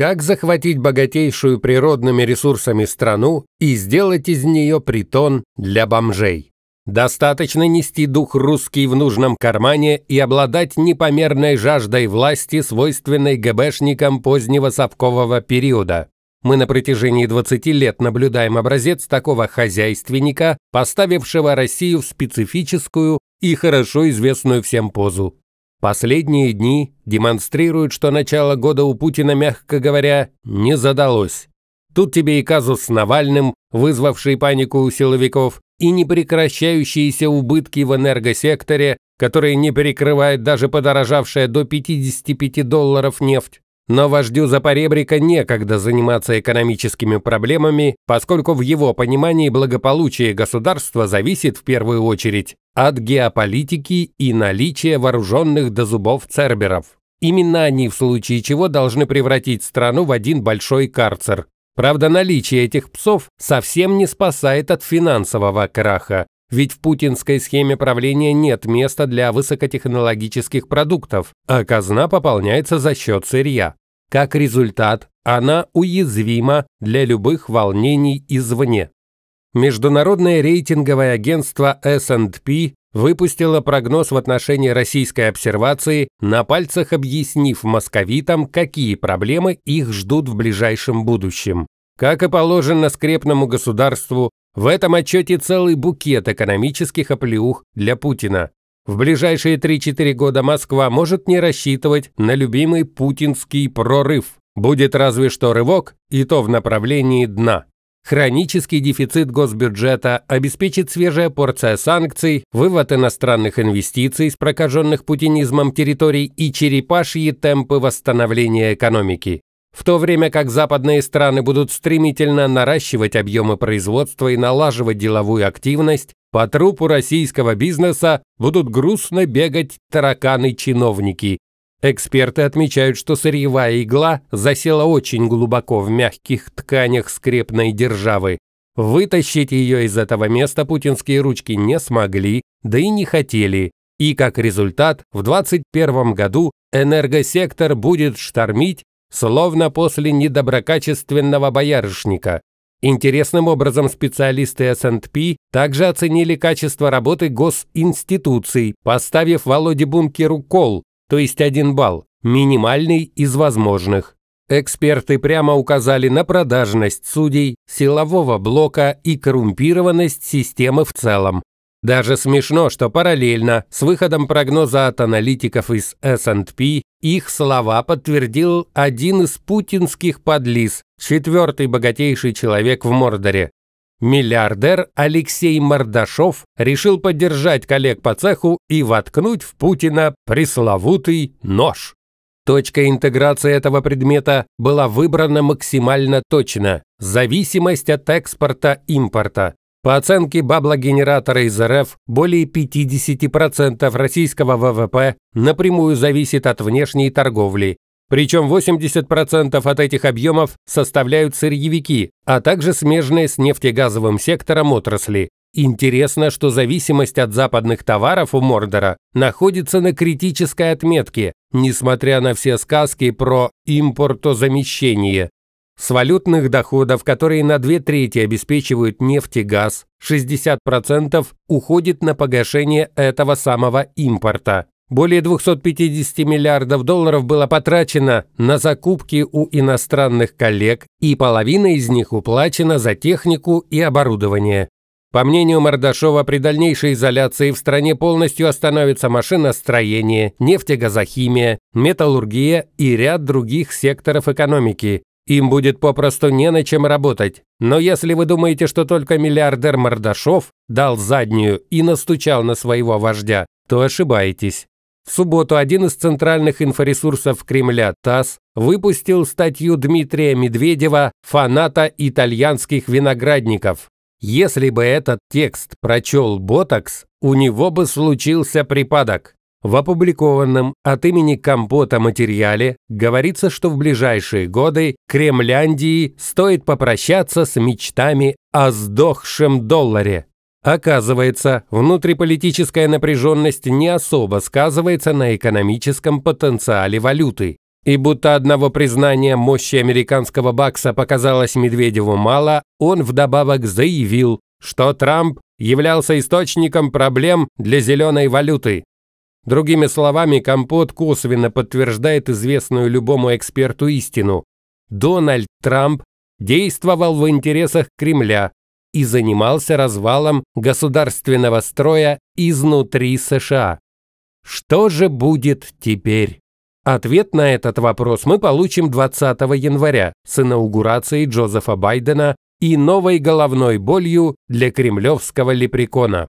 как захватить богатейшую природными ресурсами страну и сделать из нее притон для бомжей. Достаточно нести дух русский в нужном кармане и обладать непомерной жаждой власти, свойственной ГБшникам позднего совкового периода. Мы на протяжении 20 лет наблюдаем образец такого хозяйственника, поставившего Россию в специфическую и хорошо известную всем позу. Последние дни демонстрируют, что начало года у Путина, мягко говоря, не задалось. Тут тебе и казус с Навальным, вызвавший панику у силовиков, и непрекращающиеся убытки в энергосекторе, которые не перекрывает даже подорожавшая до 55 долларов нефть. Но вождю Запоребрика некогда заниматься экономическими проблемами, поскольку в его понимании благополучие государства зависит в первую очередь от геополитики и наличия вооруженных до зубов церберов. Именно они в случае чего должны превратить страну в один большой карцер. Правда, наличие этих псов совсем не спасает от финансового краха, ведь в путинской схеме правления нет места для высокотехнологических продуктов, а казна пополняется за счет сырья. Как результат, она уязвима для любых волнений извне. Международное рейтинговое агентство S&P выпустило прогноз в отношении российской обсервации, на пальцах объяснив московитам, какие проблемы их ждут в ближайшем будущем. Как и положено скрепному государству, в этом отчете целый букет экономических оплеух для Путина. В ближайшие 3-4 года Москва может не рассчитывать на любимый путинский прорыв. Будет разве что рывок, и то в направлении дна. Хронический дефицит госбюджета обеспечит свежая порция санкций, вывод иностранных инвестиций с прокаженных путинизмом территорий и черепашьи темпы восстановления экономики. В то время как западные страны будут стремительно наращивать объемы производства и налаживать деловую активность, по трупу российского бизнеса будут грустно бегать тараканы-чиновники. Эксперты отмечают, что сырьевая игла засела очень глубоко в мягких тканях скрепной державы. Вытащить ее из этого места путинские ручки не смогли, да и не хотели. И как результат, в 2021 году энергосектор будет штормить словно после недоброкачественного боярышника. Интересным образом специалисты СНП также оценили качество работы госинституций, поставив Володе Бункеру кол, то есть один балл, минимальный из возможных. Эксперты прямо указали на продажность судей, силового блока и коррумпированность системы в целом. Даже смешно, что параллельно с выходом прогноза от аналитиков из S&P их слова подтвердил один из путинских подлиз, четвертый богатейший человек в Мордоре. Миллиардер Алексей Мордашов решил поддержать коллег по цеху и воткнуть в Путина пресловутый нож. Точка интеграции этого предмета была выбрана максимально точно – зависимость от экспорта-импорта. По оценке баблогенератора из РФ, более 50% российского ВВП напрямую зависит от внешней торговли. Причем 80% от этих объемов составляют сырьевики, а также смежные с нефтегазовым сектором отрасли. Интересно, что зависимость от западных товаров у Мордора находится на критической отметке, несмотря на все сказки про импортозамещение. С валютных доходов, которые на две трети обеспечивают нефть и газ, 60% уходит на погашение этого самого импорта. Более 250 миллиардов долларов было потрачено на закупки у иностранных коллег, и половина из них уплачена за технику и оборудование. По мнению Мордашова, при дальнейшей изоляции в стране полностью остановится машиностроение, нефтегазохимия, металлургия и ряд других секторов экономики. Им будет попросту не на чем работать. Но если вы думаете, что только миллиардер Мордашов дал заднюю и настучал на своего вождя, то ошибаетесь. В субботу один из центральных инфоресурсов Кремля ТАСС выпустил статью Дмитрия Медведева «Фаната итальянских виноградников». Если бы этот текст прочел Ботокс, у него бы случился припадок. В опубликованном от имени Компота материале говорится, что в ближайшие годы Кремляндии стоит попрощаться с мечтами о сдохшем долларе. Оказывается, внутриполитическая напряженность не особо сказывается на экономическом потенциале валюты. И будто одного признания мощи американского бакса показалось Медведеву мало, он вдобавок заявил, что Трамп являлся источником проблем для зеленой валюты. Другими словами, компот косвенно подтверждает известную любому эксперту истину. Дональд Трамп действовал в интересах Кремля и занимался развалом государственного строя изнутри США. Что же будет теперь? Ответ на этот вопрос мы получим 20 января с инаугурацией Джозефа Байдена и новой головной болью для кремлевского лепрекона.